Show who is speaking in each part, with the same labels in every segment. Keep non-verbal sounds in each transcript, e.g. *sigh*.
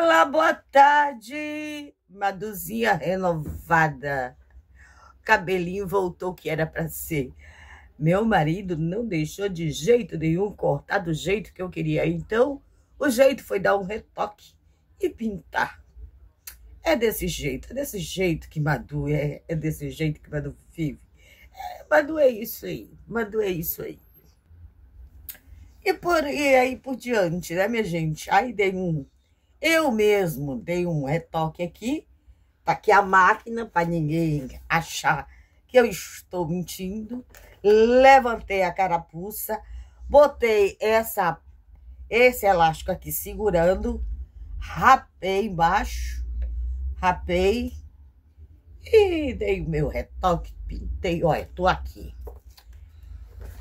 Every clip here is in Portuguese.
Speaker 1: Fala, boa tarde, Maduzinha renovada. O cabelinho voltou o que era para ser. Meu marido não deixou de jeito nenhum cortar do jeito que eu queria. Então, o jeito foi dar um retoque e pintar. É desse jeito, é desse jeito que Madu é, é desse jeito que Madu vive. É, Madu é isso aí, Madu é isso aí. E por e aí por diante, né, minha gente? Aí dei um eu mesmo dei um retoque aqui, para tá? que é a máquina, para ninguém achar que eu estou mentindo, levantei a carapuça, botei essa, esse elástico aqui segurando, rapei embaixo, rapei e dei o meu retoque, pintei, olha, tô aqui.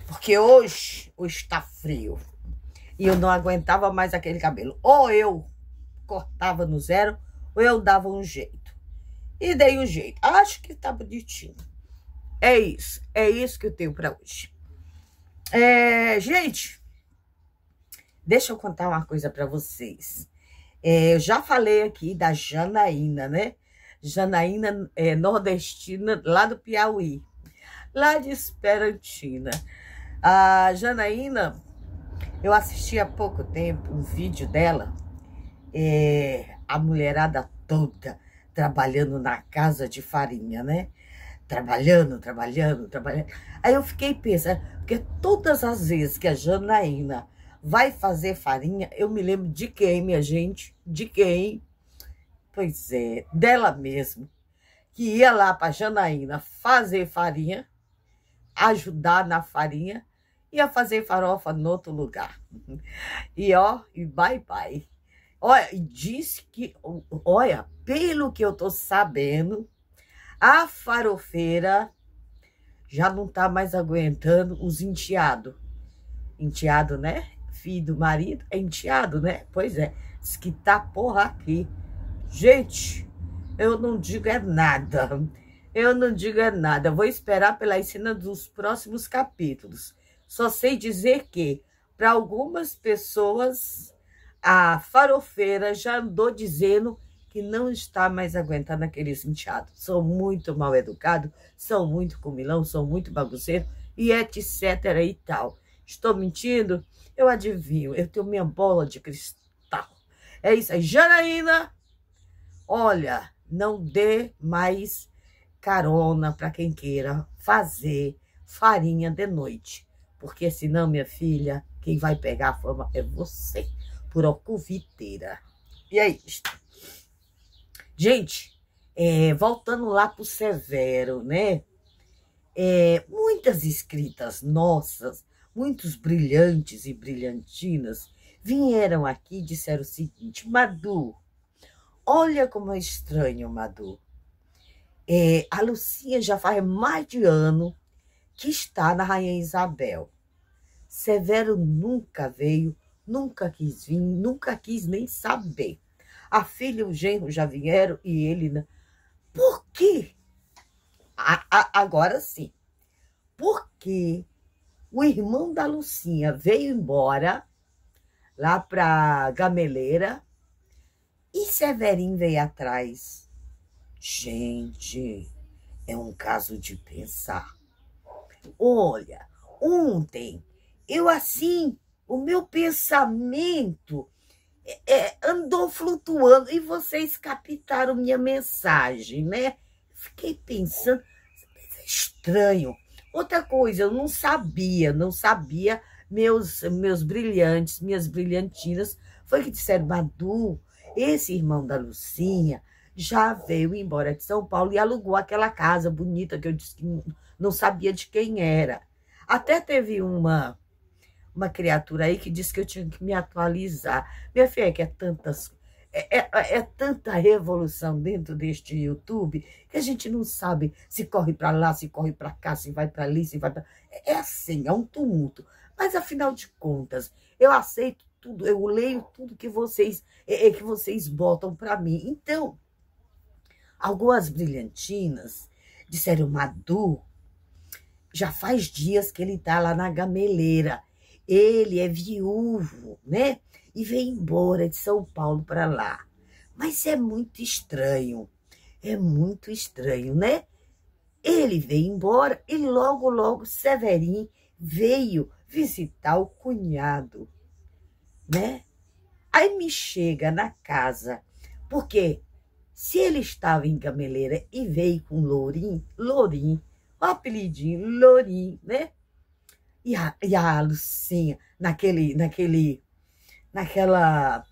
Speaker 1: Porque hoje, hoje tá frio e eu não aguentava mais aquele cabelo. Ou eu cortava no zero ou eu dava um jeito. E dei o um jeito. Acho que tá bonitinho. É isso. É isso que eu tenho para hoje. É, gente, deixa eu contar uma coisa para vocês. É, eu já falei aqui da Janaína, né? Janaína é, nordestina lá do Piauí, lá de Esperantina. A Janaína, eu assisti há pouco tempo um vídeo dela é, a mulherada toda trabalhando na casa de farinha, né? Trabalhando, trabalhando, trabalhando. Aí eu fiquei pensando, porque todas as vezes que a Janaína vai fazer farinha, eu me lembro de quem, minha gente? De quem? Pois é, dela mesma, que ia lá para Janaína fazer farinha, ajudar na farinha, ia fazer farofa no outro lugar. *laughs* E ó, e bye bye. Olha, diz que, olha, pelo que eu tô sabendo, a farofeira já não tá mais aguentando os enteados. Enteado, né? Filho do marido é enteado, né? Pois é, diz que tá porra aqui. Gente, eu não digo é nada. Eu não digo é nada. Vou esperar pela cena dos próximos capítulos. Só sei dizer que, para algumas pessoas, a farofeira já andou dizendo que não está mais aguentando aquele enteados. São muito mal educados, são muito comilão, são muito bagunceiro e etc e tal. Estou mentindo? Eu adivinho, eu tenho minha bola de cristal. É isso aí. Janaína, olha, não dê mais carona para quem queira fazer farinha de noite. Porque senão, minha filha, quem vai pegar a fama é você por Procoviteira. E é isso. Gente, é, voltando lá pro Severo, né? É, muitas escritas nossas, muitos brilhantes e brilhantinas vieram aqui e disseram o seguinte, Madu, olha como é estranho, Madu. É, a Lucinha já faz mais de ano que está na Rainha Isabel. Severo nunca veio Nunca quis vir, nunca quis nem saber. A filha e o genro já vieram e ele não. Por quê? A, a, agora sim. Por o irmão da Lucinha veio embora lá para Gameleira e Severin veio atrás? Gente, é um caso de pensar. Olha, ontem eu assim o meu pensamento é, é, andou flutuando e vocês captaram minha mensagem, né? Fiquei pensando, é estranho. Outra coisa, eu não sabia, não sabia meus meus brilhantes, minhas brilhantinas, foi que disseram, Badu, esse irmão da Lucinha já veio embora de São Paulo e alugou aquela casa bonita que eu disse que não sabia de quem era. Até teve uma uma criatura aí que disse que eu tinha que me atualizar. Minha filha, é que é tantas é, é, é, tanta revolução dentro deste YouTube que a gente não sabe se corre para lá, se corre para cá, se vai para ali, se vai para. É, é assim, é um tumulto. Mas afinal de contas, eu aceito tudo, eu leio tudo que vocês é, é que vocês botam para mim. Então, algumas brilhantinas disseram Madu, já faz dias que ele está lá na gameleira ele é viúvo, né? E vem embora de São Paulo para lá. Mas é muito estranho. É muito estranho, né? Ele vem embora e logo, logo Severin veio visitar o cunhado, né? Aí me chega na casa, porque se ele estava em Gameleira e veio com Lourim, Lourim, o apelidinho Lourim, né? E a, e a Lucinha, naquele, naquele, naquela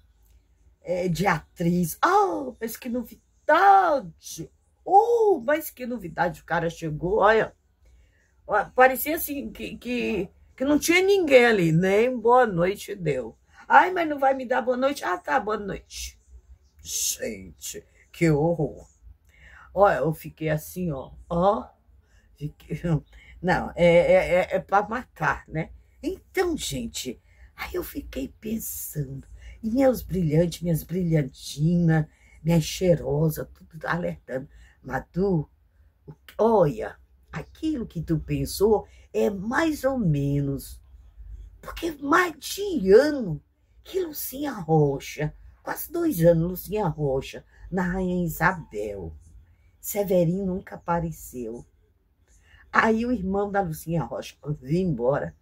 Speaker 1: é, de atriz. Oh, mas que novidade! Oh, mas que novidade! O cara chegou, olha. parecia assim que, que, que não tinha ninguém ali, nem boa noite deu. Ai, mas não vai me dar boa noite? Ah, tá, boa noite. Gente, que horror. Olha, eu fiquei assim, ó. Ó. Fiquei... Não, é, é, é, é para matar, né? Então, gente, aí eu fiquei pensando. E meus brilhantes, minhas brilhantinas, minhas cheirosas, tudo alertando. Madu, olha, aquilo que tu pensou é mais ou menos. Porque é mais de ano que Lucinha Rocha, quase dois anos Lucinha Rocha, na Rainha Isabel, Severino nunca apareceu. Aí o irmão da Lucinha Rocha, quando embora,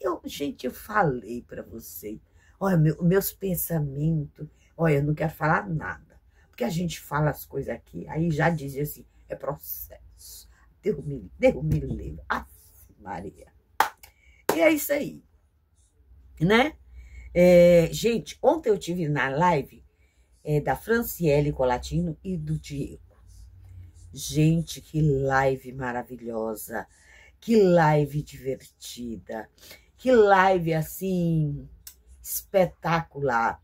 Speaker 1: eu, gente, eu falei para vocês, olha, meu, meus pensamentos, olha, eu não quero falar nada, porque a gente fala as coisas aqui, aí já dizia assim, é processo, Deus me, Deus me livre, Maria. E é isso aí, né? É, gente, ontem eu tive na live é, da Franciele Colatino e do Diego. Gente, que live maravilhosa, que live divertida, que live assim espetacular.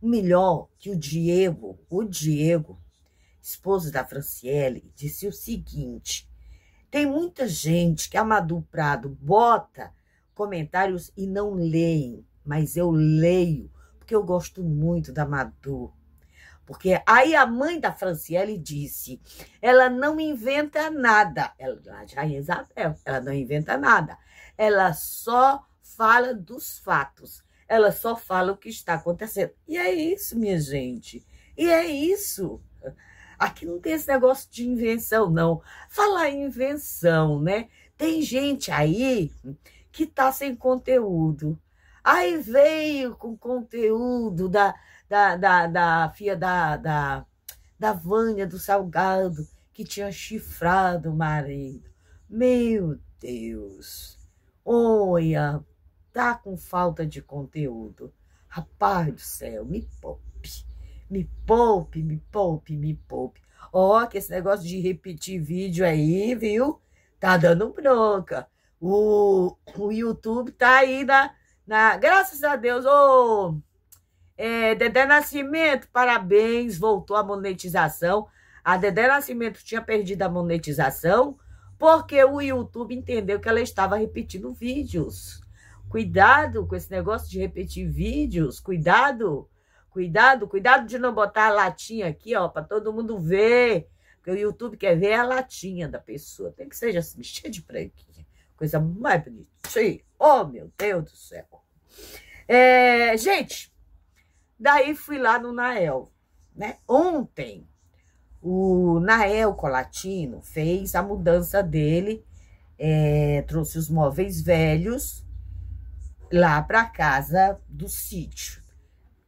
Speaker 1: O melhor que o Diego, o Diego, esposo da Franciele, disse o seguinte: tem muita gente que a Madu Prado bota comentários e não leem, mas eu leio, porque eu gosto muito da Madu. Porque aí a mãe da Franciele disse: ela não inventa nada. Ela, a Isabel, ela não inventa nada. Ela só fala dos fatos. Ela só fala o que está acontecendo. E é isso, minha gente. E é isso. Aqui não tem esse negócio de invenção, não. Falar em invenção, né? Tem gente aí que tá sem conteúdo. Aí veio com conteúdo da, da, da, da filha da, da, da Vânia do Salgado, que tinha chifrado o marido. Meu Deus! Olha, tá com falta de conteúdo. Rapaz do céu, me poupe, me poupe, me poupe, me poupe. Ó, oh, que esse negócio de repetir vídeo aí, viu? Tá dando bronca. O, o YouTube tá aí na, na. Graças a Deus, ô. Oh, é, Dedé Nascimento, parabéns, voltou a monetização. A Dedé Nascimento tinha perdido a monetização porque o YouTube entendeu que ela estava repetindo vídeos. Cuidado com esse negócio de repetir vídeos, cuidado, cuidado, cuidado de não botar a latinha aqui, ó, para todo mundo ver. Porque o YouTube quer ver a latinha da pessoa. Tem que seja assim, *laughs* cheia de branquinha. Coisa mais bonitinha. Oh, meu Deus do céu. É, gente, Daí fui lá no Nael. Né? Ontem, o Nael Colatino fez a mudança dele, é, trouxe os móveis velhos lá para a casa do sítio.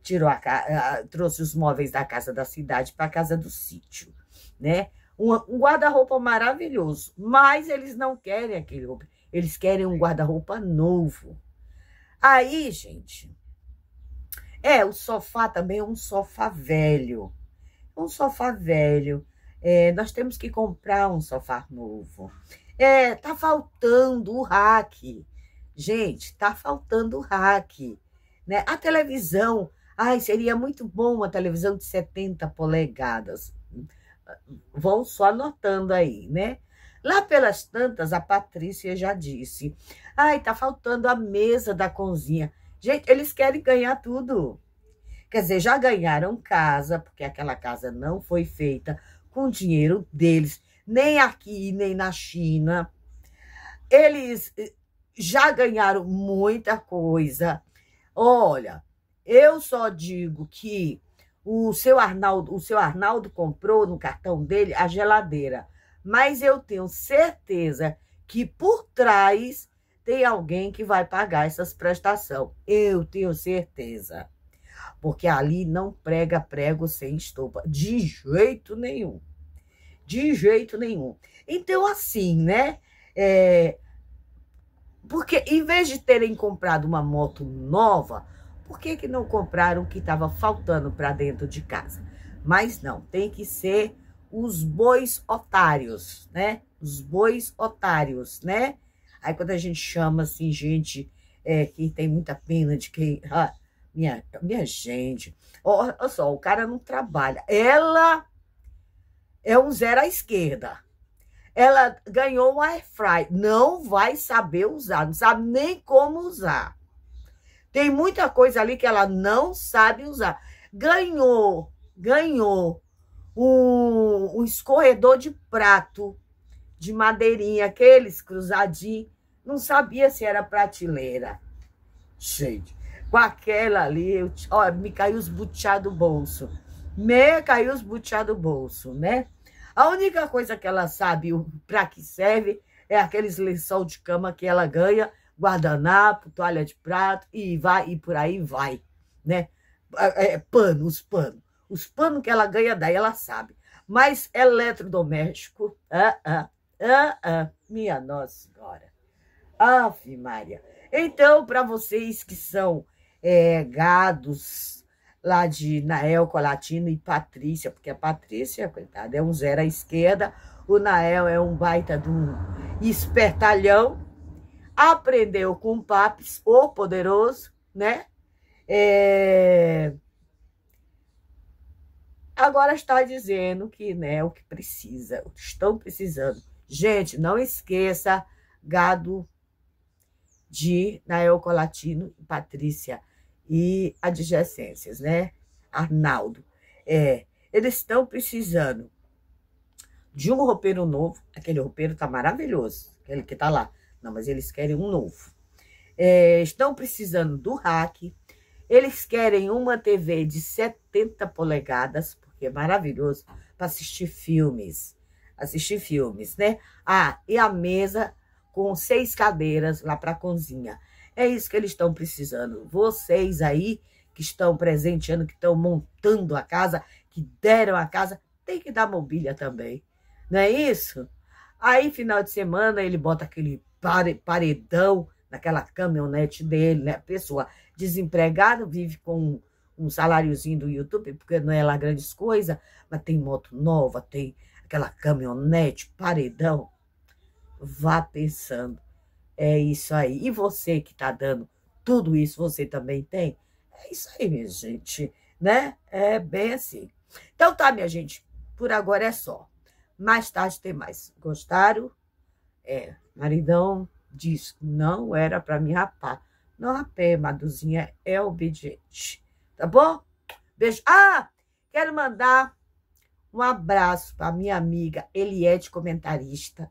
Speaker 1: Tirou a, a, trouxe os móveis da casa da cidade para a casa do sítio, né? Um, um guarda-roupa maravilhoso, mas eles não querem aquele roupa, eles querem um guarda-roupa novo. Aí, gente, é, o sofá também é um sofá velho. É um sofá velho. É, nós temos que comprar um sofá novo. É, tá faltando o rack. Gente, tá faltando o rack. Né? A televisão, ai, seria muito bom uma televisão de 70 polegadas. Vão só anotando aí, né? Lá pelas tantas, a Patrícia já disse: ai, tá faltando a mesa da cozinha. Gente, eles querem ganhar tudo. Quer dizer, já ganharam casa, porque aquela casa não foi feita com dinheiro deles, nem aqui, nem na China. Eles eh, já ganharam muita coisa. Olha, eu só digo que o seu Arnaldo, o seu Arnaldo comprou no cartão dele a geladeira, mas eu tenho certeza que por trás tem alguém que vai pagar essas prestações. Eu tenho certeza. Porque ali não prega prego sem estopa. De jeito nenhum. De jeito nenhum. Então, assim, né? É... Porque em vez de terem comprado uma moto nova, por que, que não compraram o que estava faltando para dentro de casa? Mas não, tem que ser os bois otários, né? Os bois otários, né? Aí quando a gente chama assim, gente é, que tem muita pena de quem. Ah, minha, minha gente, olha, só, o cara não trabalha. Ela é um zero à esquerda. Ela ganhou um air fry, não vai saber usar, não sabe nem como usar. Tem muita coisa ali que ela não sabe usar. Ganhou, ganhou um, um escorredor de prato de madeirinha, aqueles cruzadinhos. Não sabia se era prateleira. Gente, com aquela ali, eu, ó, me caiu os butiá do bolso. Me caiu os butiá do bolso, né? A única coisa que ela sabe para que serve é aqueles lençol de cama que ela ganha, guardanapo, toalha de prato e vai e por aí vai, né? É, é, é pano, os panos. Os panos que ela ganha daí ela sabe. Mas eletrodoméstico, ah, ah, ah, ah, minha Nossa Senhora. Ave Maria. Então, para vocês que são é, gados lá de Nael Colatino e Patrícia, porque a Patrícia, coitada, é um zero à esquerda, o Nael é um baita de um espertalhão, aprendeu com o Papes, o poderoso, né? É... Agora está dizendo que né, o que precisa, o que estão precisando Gente, não esqueça gado de Nael Colatino e Patrícia e adjacências, né? Arnaldo. É, eles estão precisando de um roupeiro novo. Aquele roupeiro tá maravilhoso, aquele que tá lá. Não, mas eles querem um novo. É, estão precisando do rack. Eles querem uma TV de 70 polegadas, porque é maravilhoso para assistir filmes assistir filmes, né? Ah, e a mesa com seis cadeiras lá para a cozinha. É isso que eles estão precisando. Vocês aí que estão presenteando, que estão montando a casa, que deram a casa, tem que dar mobília também. Não é isso? Aí, final de semana, ele bota aquele paredão naquela caminhonete dele, né? Pessoa desempregada, vive com um saláriozinho do YouTube, porque não é lá grandes coisas, mas tem moto nova, tem aquela caminhonete, paredão, vá pensando. É isso aí. E você que está dando tudo isso, você também tem? É isso aí, minha gente, né? É bem assim. Então tá, minha gente, por agora é só. Mais tarde tem mais. Gostaram? É, maridão diz que não era para me rapar. Não rapé, Maduzinha é obediente. Tá bom? Beijo. Ah, quero mandar um abraço para minha amiga Eliette Comentarista,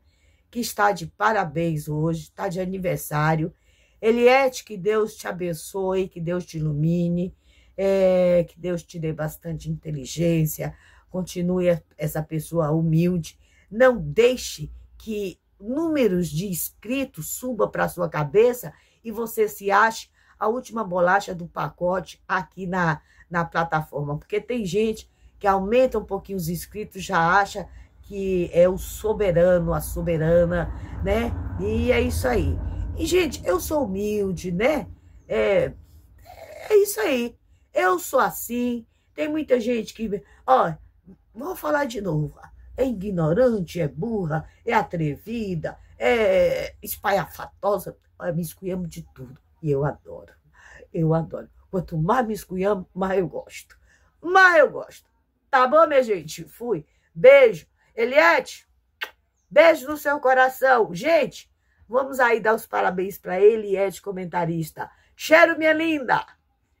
Speaker 1: que está de parabéns hoje, está de aniversário. Eliette, que Deus te abençoe, que Deus te ilumine, é, que Deus te dê bastante inteligência, continue essa pessoa humilde. Não deixe que números de inscritos suba para sua cabeça e você se ache a última bolacha do pacote aqui na, na plataforma, porque tem gente que aumenta um pouquinho os inscritos, já acha que é o soberano, a soberana, né? E é isso aí. E, gente, eu sou humilde, né? É, é isso aí. Eu sou assim. Tem muita gente que. Ó, vou falar de novo. É ignorante, é burra, é atrevida, é espalhafatosa. Me escuiamos de tudo. E eu adoro. Eu adoro. Quanto mais me escuiamos, mais eu gosto. Mais eu gosto. Tá bom, minha gente? Fui. Beijo. Eliette, beijo no seu coração. Gente, vamos aí dar os parabéns para Eliette, comentarista. Cheiro, minha linda!